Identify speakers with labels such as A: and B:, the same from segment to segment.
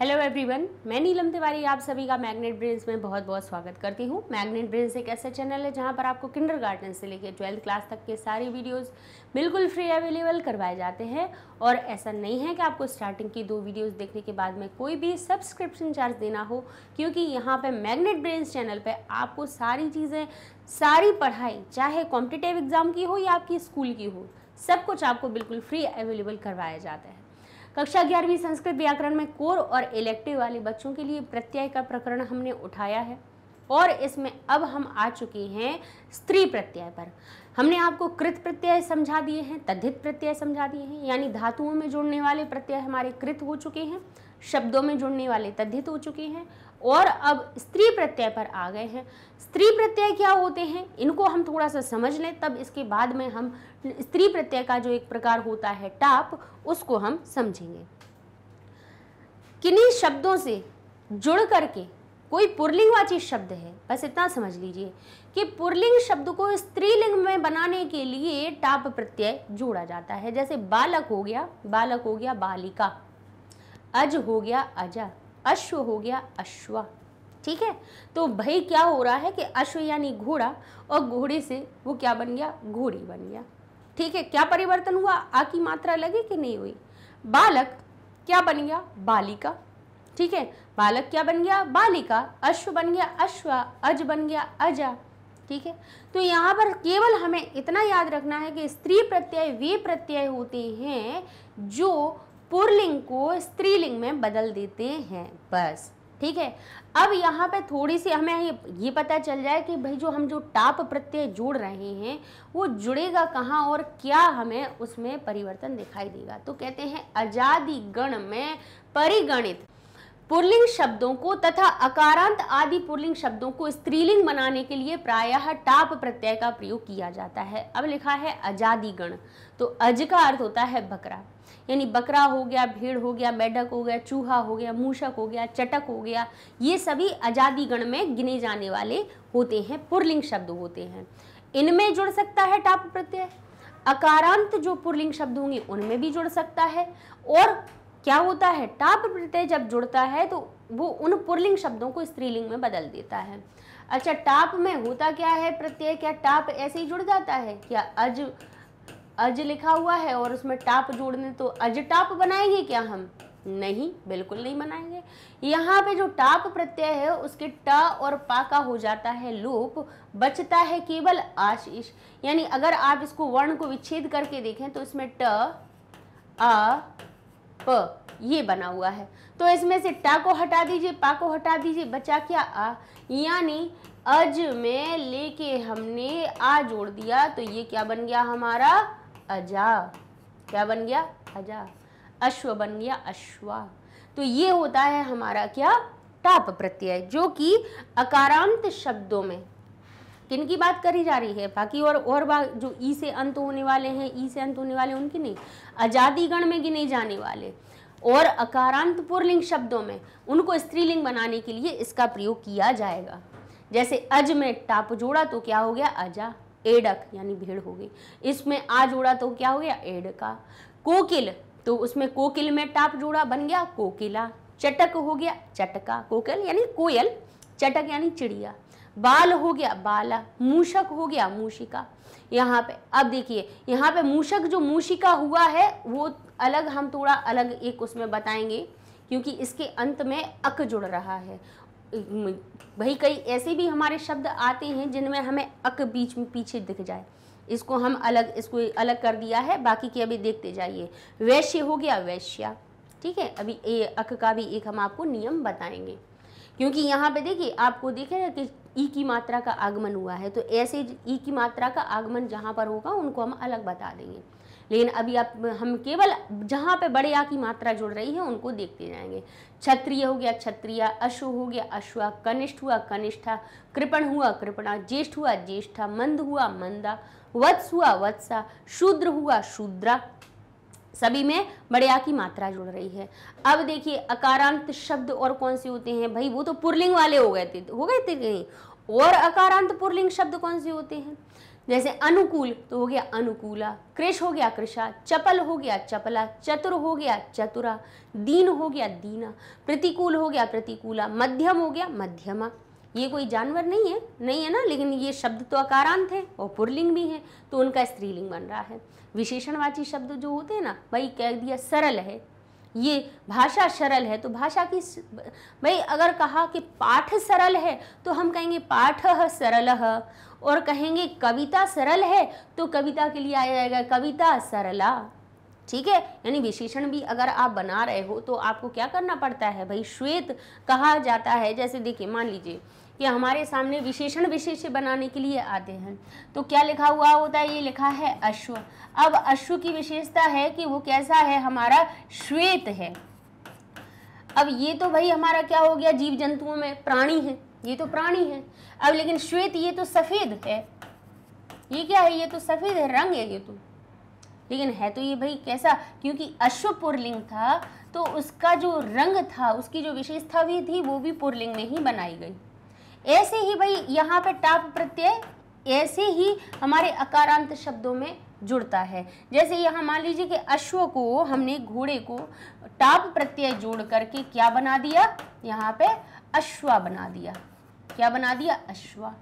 A: hello everyone मैं नीलम तिवारी आप सभी का मैग्नेट ब्रेन्स में बहुत बहुत स्वागत करती हूँ मैग्नेट ब्रेन्स एक ऐसा चैनल है जहाँ पर आपको किंडर गार्डन से लेकर ट्वेल्थ क्लास तक के सारी वीडियोस बिल्कुल फ्री अवेलेबल करवाए जाते हैं और ऐसा नहीं है कि आपको स्टार्टिंग की दो वीडियोस देखने के बाद में कोई भी सब्सक्रिप्शन चार्ज देना हो क्योंकि यहाँ पर मैग्नेट ब्रेन्स चैनल पर आपको सारी चीज़ें सारी पढ़ाई चाहे कॉम्पिटेटिव एग्ज़ाम की हो या आपकी स्कूल की हो सब कुछ आपको बिल्कुल फ्री अवेलेबल करवाया जाता है कक्षा ग्यारहवीं संस्कृत व्याकरण में कोर और इलेक्टिव वाले बच्चों के लिए प्रत्यय का प्रकरण हमने उठाया है और इसमें अब हम आ चुके हैं स्त्री प्रत्यय पर हमने आपको कृत प्रत्यय समझा दिए हैं तद्धित प्रत्यय समझा दिए हैं यानी धातुओं में जुड़ने वाले प्रत्यय हमारे कृत हो चुके हैं शब्दों में जुड़ने वाले तद्धित हो चुके हैं और अब स्त्री प्रत्यय पर आ गए हैं स्त्री प्रत्यय क्या होते हैं इनको हम थोड़ा सा समझ लें तब इसके बाद में हम स्त्री प्रत्यय का जो एक प्रकार होता है टाप उसको हम समझेंगे किन्हीं शब्दों से जुड़ करके कोई पुरलिंगवाची शब्द है बस इतना समझ लीजिए कि पुरलिंग शब्द को स्त्रीलिंग में बनाने के लिए टाप प्रत्यय जोड़ा जाता है जैसे बालक हो गया बालक हो गया बालिका अज हो गया अजा अश्व हो गया अश्वा ठीक है तो भाई क्या हो रहा है कि अश्व यानी घोड़ा और घोड़े से वो क्या बन गया घोड़ी बन गया ठीक है क्या परिवर्तन हुआ आ की मात्रा लगी कि नहीं हुई बालक क्या बन गया बालिका ठीक है बालक क्या बन गया बालिका अश्व बन गया अश्व अज बन गया अजा ठीक है तो यहाँ पर केवल हमें इतना याद रखना है कि स्त्री प्रत्यय वे प्रत्यय होते हैं जो पुरलिंग को स्त्रीलिंग में बदल देते हैं बस ठीक है अब यहाँ पे थोड़ी सी हमें ये ये पता चल जाए कि भाई जो हम जो टाप प्रत्यय जोड़ रहे हैं वो जुड़ेगा कहाँ और क्या हमें उसमें परिवर्तन दिखाई देगा तो कहते हैं आजादी गण में परिगणित पुरलिंग शब्दों को तथा अकारांत आदि पुरलिंग शब्दों को स्त्रीलिंग बनाने के लिए प्रायः टाप प्रत्यय का प्रयोग किया जाता है अब लिखा है आजादी गण तो अज का अर्थ होता है बकरा यानी बकरा हो गया भेड़ हो गया मेढक हो गया चूहा हो गया मूषक हो गया चटक हो गया ये सभी आजादी गण में गिने जाने वाले होते हैं पुरलिंग शब्द होते हैं इनमें जुड़ सकता है टाप प्रत्यय अकारांत जो पुरलिंग शब्द होंगे उनमें भी जुड़ सकता है और क्या होता है टाप प्रत्यय जब जुड़ता है तो वो उन पुरलिंग शब्दों को स्त्रीलिंग में बदल देता है अच्छा टाप में होता क्या है प्रत्यय क्या टाप ऐसे ही जुड़ जाता है क्या अज अज लिखा हुआ है और उसमें टाप जोड़ने तो अज टाप बनाएंगे क्या हम नहीं बिल्कुल नहीं बनाएंगे यहाँ पे जो टाप प्रत्यय है उसके ट और पा का हो जाता है लोप बचता है केवल आशीष यानी अगर आप इसको वर्ण को विच्छेद करके देखें तो इसमें ट आ प ये बना हुआ है तो इसमें से टा को हटा दीजिए पा को हटा दीजिए बचा क्या आ यानी अज में लेके हमने आ जोड़ दिया तो ये क्या बन गया हमारा अजा क्या बन गया अजा अश्व बन गया अश्वा तो ये होता है हमारा क्या टाप प्रत्यय जो कि अकारांत शब्दों में किन की बात करी जा रही है बाकी और और जो ई से अंत होने वाले हैं ई से अंत होने वाले उनकी नहीं आजादी गण में गिने जाने वाले और अकारांत पुरलिंग शब्दों में उनको स्त्रीलिंग बनाने के लिए इसका प्रयोग किया जाएगा जैसे अज में टाप जोड़ा तो क्या हो गया अजा एडक यानी भेड़ हो गई इसमें आ जोड़ा तो क्या हो गया एड का कोकिल तो उसमें कोकिल में टाप जोड़ा बन गया कोकिला चटक हो गया चटका कोकिल यानी कोयल चटक यानी चिड़िया बाल हो गया बाला मूषक हो गया मूषिका यहाँ पे अब देखिए यहाँ पे मूषक जो मूषिका हुआ है वो अलग हम थोड़ा अलग एक उसमें बताएंगे क्योंकि इसके अंत में अक जुड़ रहा है भाई कई ऐसे भी हमारे शब्द आते हैं जिनमें हमें अक बीच में पीछे दिख जाए इसको हम अलग इसको अलग कर दिया है बाकी के अभी देखते जाइए वैश्य हो गया वैश्या ठीक है अभी ए अक का भी एक हम आपको नियम बताएंगे क्योंकि यहाँ पे देखिए आपको देखेगा कि ई की मात्रा का आगमन हुआ है तो ऐसे ई की मात्रा का आगमन जहाँ पर होगा उनको हम अलग बता देंगे लेकिन अभी आप हम केवल जहाँ पे बड़े आ की मात्रा जुड़ रही है उनको देखते जाएंगे क्षत्रिय हो गया क्षत्रिय अशु हो गया अश्वा कनिष्ठ हुआ कनिष्ठा कृपण हुआ कृपणा ज्येष्ठ हुआ ज्येष्ठा मंद हुआ मंदा वत्स हुआ वत्सा शूद्र हुआ शूद्रा सभी में बड़े आ की मात्रा जुड़ रही है अब देखिए अकारांत शब्द और कौन से होते हैं भाई वो तो पुरलिंग वाले हो गए थे हो गए थे कहीं नहीं और अकारांत पुरलिंग शब्द कौन से होते हैं जैसे अनुकूल तो हो गया अनुकूला कृष हो गया कृषा चपल हो गया चपला चतुर हो गया चतुरा दीन हो गया दीना प्रतिकूल हो गया प्रतिकूला मध्यम हो गया मध्यमा ये कोई जानवर नहीं है नहीं है ना लेकिन ये शब्द तो अकारांत है और पुरलिंग भी है तो उनका स्त्रीलिंग बन रहा है विशेषणवाची शब्द जो होते हैं ना भाई कह दिया सरल है ये भाषा सरल है तो भाषा की भाई अगर कहा कि पाठ सरल है तो हम कहेंगे पाठ सरल और कहेंगे कविता सरल है तो कविता के लिए आ जाएगा कविता सरला ठीक है यानी विशेषण भी अगर आप बना रहे हो तो आपको क्या करना पड़ता है भाई श्वेत कहा जाता है जैसे देखिए मान लीजिए कि हमारे सामने विशेषण विशेष बनाने के लिए आते हैं तो क्या लिखा हुआ होता है ये लिखा है अश्व अब अश्व की विशेषता है कि वो कैसा है हमारा श्वेत है अब ये तो भाई हमारा क्या हो गया जीव जंतुओं में प्राणी है ये तो प्राणी है अब लेकिन श्वेत ये तो सफ़ेद है ये क्या है ये तो सफ़ेद है रंग है ये तो लेकिन है तो ये भाई कैसा क्योंकि अश्व पुरलिंग था तो उसका जो रंग था उसकी जो विशेषता भी थी वो भी पुरलिंग में ही बनाई गई ऐसे ही भाई यहाँ पे टाप प्रत्यय ऐसे ही हमारे अकारांत शब्दों में जुड़ता है जैसे यहाँ मान लीजिए कि अश्व को हमने घोड़े को टाप प्रत्यय जोड़ करके क्या बना दिया यहाँ पे अश्वा बना दिया क्या बना दिया अश्वा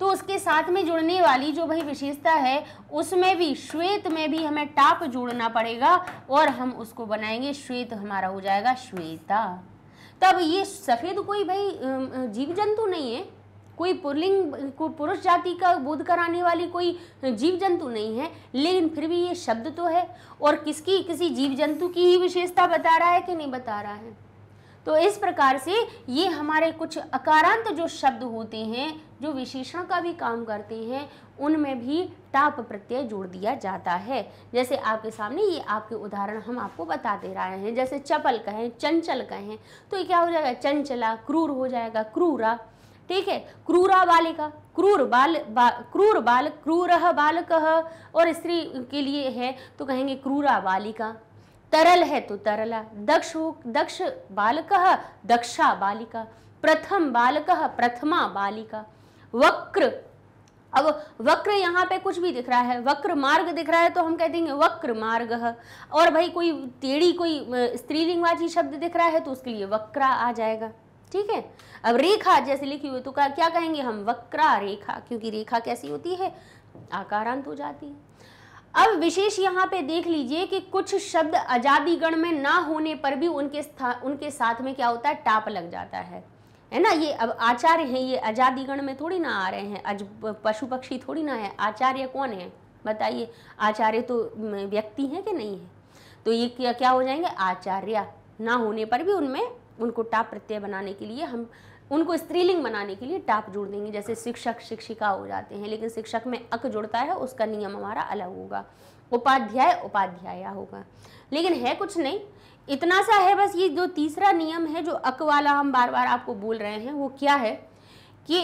A: तो उसके साथ में जुड़ने वाली जो भाई विशेषता है उसमें भी श्वेत में भी हमें टाप जोड़ना पड़ेगा और हम उसको बनाएंगे श्वेत हमारा हो जाएगा श्वेता तब ये सफ़ेद कोई भाई जीव जंतु नहीं है कोई पुरलिंग को पुरुष जाति का बोध कराने वाली कोई जीव जंतु नहीं है लेकिन फिर भी ये शब्द तो है और किसकी किसी जीव जंतु की ही विशेषता बता रहा है कि नहीं बता रहा है तो इस प्रकार से ये हमारे कुछ अकारांत जो शब्द होते हैं जो विशेषण का भी काम करते हैं उनमें भी टाप प्रत्यय जोड़ दिया जाता है जैसे आपके सामने ये आपके उदाहरण हम आपको बताते रहे हैं जैसे चपल कहें चंचल कहें तो ये क्या हो जाएगा चंचला क्रूर हो जाएगा क्रूरा ठीक है क्रूरा बालिका क्रूर बाल बा, क्रूर बाल क्रूर बालक और स्त्री के लिए है तो कहेंगे क्रूरा बालिका तरल है तो तरला दक्ष दक्ष बालक दक्षा बालिका प्रथम बालक प्रथमा बालिका वक्र अब वक्र यहाँ पे कुछ भी दिख रहा है वक्र मार्ग दिख रहा है तो हम कह देंगे वक्र मार्ग और भाई कोई टेढ़ी कोई स्त्रीलिंगवाची शब्द दिख रहा है तो उसके लिए वक्रा आ जाएगा ठीक है अब रेखा जैसे लिखी हुई तो क्या कहेंगे हम वक्रा रेखा क्योंकि रेखा कैसी होती है आकारांत हो जाती है अब विशेष यहाँ पे देख लीजिए कि कुछ शब्द आजादी गण में ना होने पर भी उनके उनके साथ में क्या होता है टाप लग जाता है है ना ये अब आचार्य हैं ये आजादी गण में थोड़ी ना आ रहे हैं अज पशु पक्षी थोड़ी ना है आचार्य कौन है बताइए आचार्य तो व्यक्ति हैं कि नहीं है तो ये क्या क्या हो जाएंगे आचार्य ना होने पर भी उनमें उनको टाप प्रत्यय बनाने के लिए हम उनको स्त्रीलिंग बनाने के लिए टाप जोड़ देंगे जैसे शिक्षक शिक्षिका हो जाते हैं लेकिन शिक्षक में अक जुड़ता है उसका नियम हमारा अलग होगा उपाध्याय उपाध्याय होगा लेकिन है कुछ नहीं इतना सा है बस ये जो तीसरा नियम है जो अक वाला हम बार बार आपको बोल रहे हैं वो क्या है कि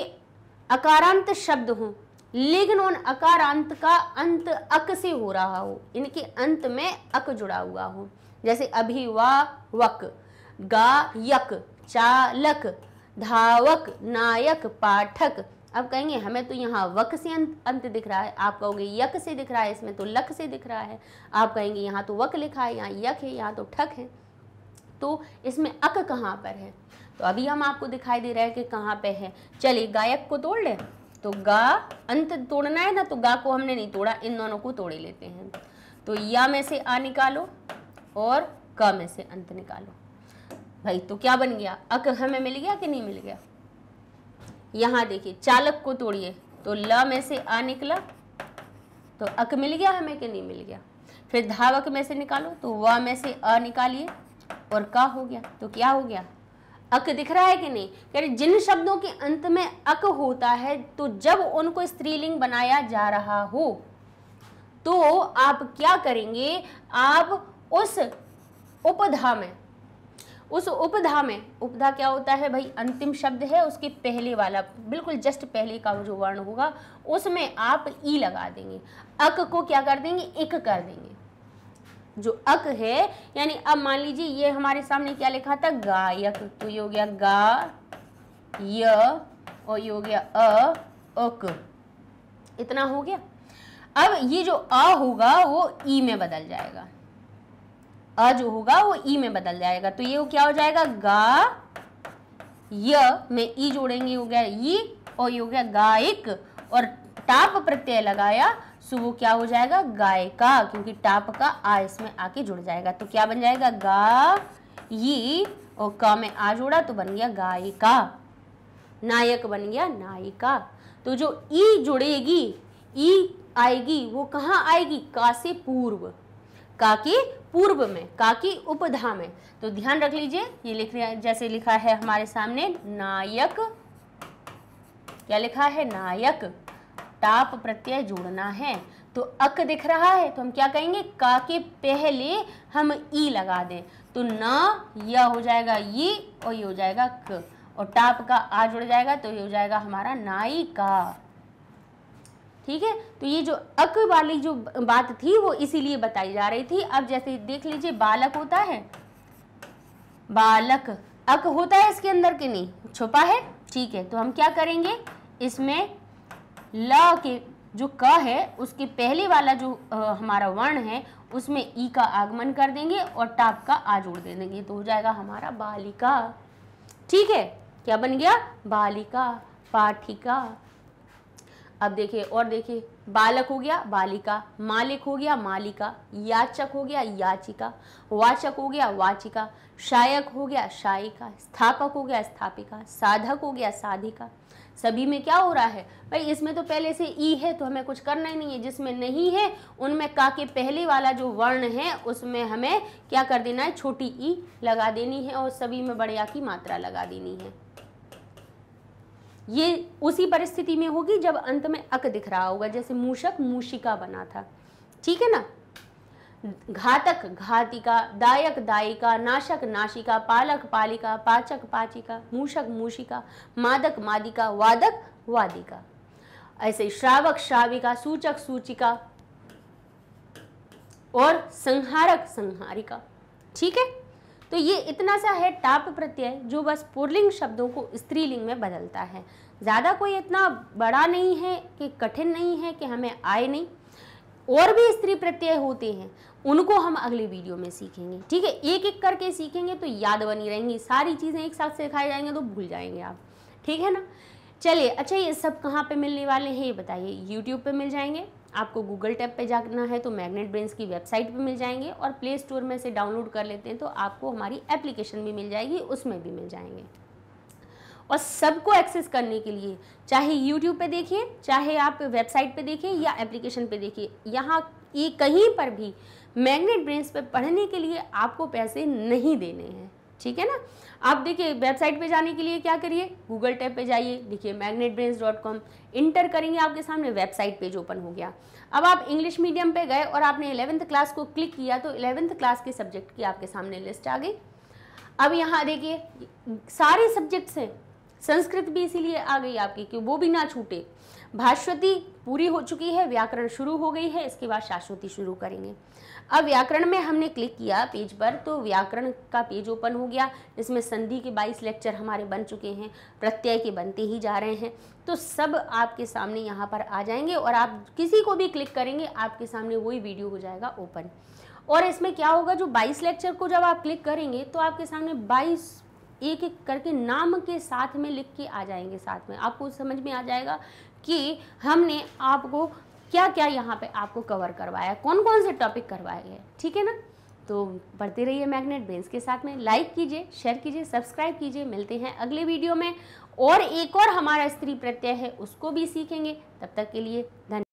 A: अकारांत शब्द हों लेकिन उन अकारांत का अंत अक से हो रहा हो इनके अंत में अक जुड़ा हुआ हो जैसे अभिवा वक गा यक चालक धावक नायक पाठक अब कहेंगे हमें तो यहाँ वक से अंत दिख रहा है आप कहोगे यक से दिख रहा है इसमें तो लक से दिख रहा है आप कहेंगे यहाँ तो वक लिखा है यहाँ यक है यहाँ तो ठक है तो इसमें अक कहाँ पर है तो अभी हम आपको दिखाई दे रहा है कि कहाँ पे है चलिए गायक को तोड़ ले तो गा अंत तोड़ना है ना तो गा को हमने नहीं तोड़ा इन दोनों को तोड़े लेते हैं तो या में से आ निकालो और क में से अंत निकालो भाई तो क्या बन गया अक हमें मिल गया कि नहीं मिल गया यहाँ देखिए चालक को तोड़िए तो ल में से आ निकला तो अक मिल गया हमें कि नहीं मिल गया फिर धावक में से निकालो तो व में से अ निकालिए और का हो गया तो क्या हो गया अक दिख रहा है कि नहीं कह रहे जिन शब्दों के अंत में अक होता है तो जब उनको स्त्रीलिंग बनाया जा रहा हो तो आप क्या करेंगे आप उस उपधा में उस उपधा में उपधा क्या होता है भाई अंतिम शब्द है उसके पहले वाला बिल्कुल जस्ट पहले का जो वर्ण होगा उसमें आप ई लगा देंगे अक को क्या कर देंगे इक कर देंगे जो अक है यानी अब मान लीजिए ये हमारे सामने क्या लिखा था गायक तो ये हो गया गा य और ये हो गया अ अक इतना हो गया अब ये जो अ होगा वो ई में बदल जाएगा अ जो होगा वो ई में बदल जाएगा तो ये क्या हो जाएगा गा य में ई जोड़ेंगे हो गया ई और ये हो गया गायक और टाप प्रत्यय लगाया सो वो क्या हो जाएगा गायका क्योंकि टाप का आ इसमें आके जुड़ जाएगा तो क्या बन जाएगा गा ये और क में आ जोड़ा तो बन गया गायिका नायक बन गया नायिका तो जो ई जुड़ेगी ई आएगी वो कहाँ आएगी का से पूर्व काकी पूर्व में काकी उपधा में तो ध्यान रख लीजिए ये लिख जैसे लिखा है हमारे सामने नायक क्या लिखा है नायक टाप प्रत्यय जोड़ना है तो अक दिख रहा है तो हम क्या कहेंगे का के पहले हम ई लगा दें तो न यह हो जाएगा ई और ये हो जाएगा क और टाप का आ जुड़ जाएगा तो ये हो जाएगा हमारा नाई का ठीक है तो ये जो अक वाली जो बात थी वो इसीलिए बताई जा रही थी अब जैसे देख लीजिए बालक होता है बालक अक होता है इसके अंदर के नहीं छुपा है ठीक है तो हम क्या करेंगे इसमें ल के जो क है उसके पहले वाला जो आ, हमारा वर्ण है उसमें ई का आगमन कर देंगे और टाप का आ जोड़ दे देंगे तो हो जाएगा हमारा बालिका ठीक है क्या बन गया बालिका पाठिका अब देखिए और देखिए बालक हो गया बालिका मालिक हो गया मालिका याचक हो गया याचिका वाचक हो गया वाचिका शायक हो गया शायिका स्थापक हो गया स्थापिका साधक हो गया साधिका सभी में क्या हो रहा है भाई इसमें तो पहले से ई है तो हमें कुछ करना ही नहीं है जिसमें नहीं है उनमें का के पहले वाला जो वर्ण है उसमें हमें क्या कर देना है छोटी ई लगा देनी है और सभी में बड़े आ की मात्रा लगा देनी है ये उसी परिस्थिति में होगी जब अंत में अक दिख रहा होगा जैसे मूषक मूषिका बना था ठीक है ना घातक घातिका दायक दायिका नाशक नाशिका पालक पालिका पाचक पाचिका मूषक मूषिका मादक मादिका वादक वादिका ऐसे श्रावक श्राविका सूचक सूचिका और संहारक संहारिका ठीक है तो ये इतना सा है टाप प्रत्यय जो बस पुरलिंग शब्दों को स्त्रीलिंग में बदलता है ज़्यादा कोई इतना बड़ा नहीं है कि कठिन नहीं है कि हमें आए नहीं और भी स्त्री प्रत्यय होते हैं उनको हम अगले वीडियो में सीखेंगे ठीक है एक एक करके सीखेंगे तो याद बनी रहेंगी सारी चीज़ें एक साथ सिखाई जाएंगे तो भूल जाएंगे आप ठीक है ना चलिए अच्छा ये सब कहाँ पे मिलने वाले हैं ये बताइए यूट्यूब पे मिल जाएंगे आपको गूगल टैप पे जाना है तो मैग्नेट ब्रेंस की वेबसाइट पे मिल जाएंगे और प्ले स्टोर में से डाउनलोड कर लेते हैं तो आपको हमारी एप्लीकेशन भी मिल जाएगी उसमें भी मिल जाएंगे और सबको एक्सेस करने के लिए चाहे यूट्यूब पे देखिए चाहे आप वेबसाइट पे देखिए या एप्लीकेशन पे देखिए यहाँ ये कहीं पर भी मैग्नेट ब्रेंस पे पढ़ने के लिए आपको पैसे नहीं देने हैं ठीक है ना आप देखिए वेबसाइट पे जाने के लिए क्या करिए गूगल टैब पे जाइए लिखिए magnet brains dot com enter करेंगे आपके सामने वेबसाइट पेज ओपन हो गया अब आप इंग्लिश मीडियम पे गए और आपने इलेवंथ क्लास को क्लिक किया तो इलेवंथ क्लास के सब्जेक्ट की आपके सामने लिस्ट आ गई अब यहाँ देखिए सारे सब्जेक्ट्स हैं संस्कृत भी इसीलिए आ गई आपकी कि वो भी ना छूटे भाष्वती पूरी हो चुकी है व्याकरण शुरू हो गई है इसके बाद शाश्वती शुरू करेंगे अब व्याकरण में हमने क्लिक किया पेज पर तो व्याकरण का पेज ओपन हो गया जिसमें संधि के 22 लेक्चर हमारे बन चुके हैं प्रत्यय के बनते ही जा रहे हैं तो सब आपके सामने यहाँ पर आ जाएंगे और आप किसी को भी क्लिक करेंगे आपके सामने वही वीडियो हो जाएगा ओपन और इसमें क्या होगा जो 22 लेक्चर को जब आप क्लिक करेंगे तो आपके सामने 22 एक एक करके नाम के साथ में लिख के आ जाएंगे साथ में आपको समझ में आ जाएगा कि हमने आपको क्या क्या यहाँ पे आपको कवर करवाया कौन कौन से टॉपिक करवाए गए ठीक है ना तो बढ़ते रहिए मैग्नेट बेंस के साथ में लाइक कीजिए शेयर कीजिए सब्सक्राइब कीजिए मिलते हैं अगले वीडियो में और एक और हमारा स्त्री प्रत्यय है उसको भी सीखेंगे तब तक के लिए धन्यवाद